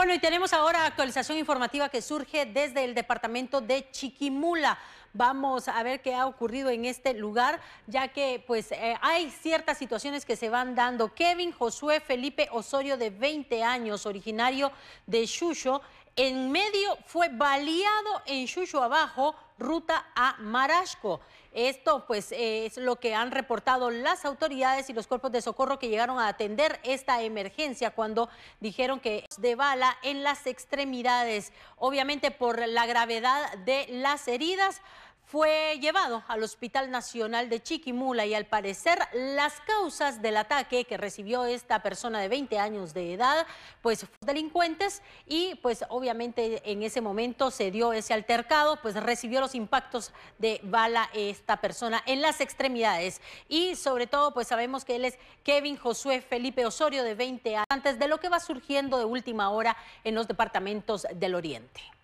Bueno, y tenemos ahora actualización informativa que surge desde el departamento de Chiquimula. Vamos a ver qué ha ocurrido en este lugar, ya que pues eh, hay ciertas situaciones que se van dando. Kevin Josué Felipe Osorio, de 20 años, originario de Xuxo, en medio fue baleado en Chucho Abajo, ruta a Marasco. Esto pues es lo que han reportado las autoridades y los cuerpos de socorro que llegaron a atender esta emergencia cuando dijeron que de bala en las extremidades, obviamente por la gravedad de las heridas fue llevado al Hospital Nacional de Chiquimula y al parecer las causas del ataque que recibió esta persona de 20 años de edad, pues delincuentes y pues obviamente en ese momento se dio ese altercado, pues recibió los impactos de bala esta persona en las extremidades y sobre todo pues sabemos que él es Kevin Josué Felipe Osorio de 20 años, antes de lo que va surgiendo de última hora en los departamentos del Oriente.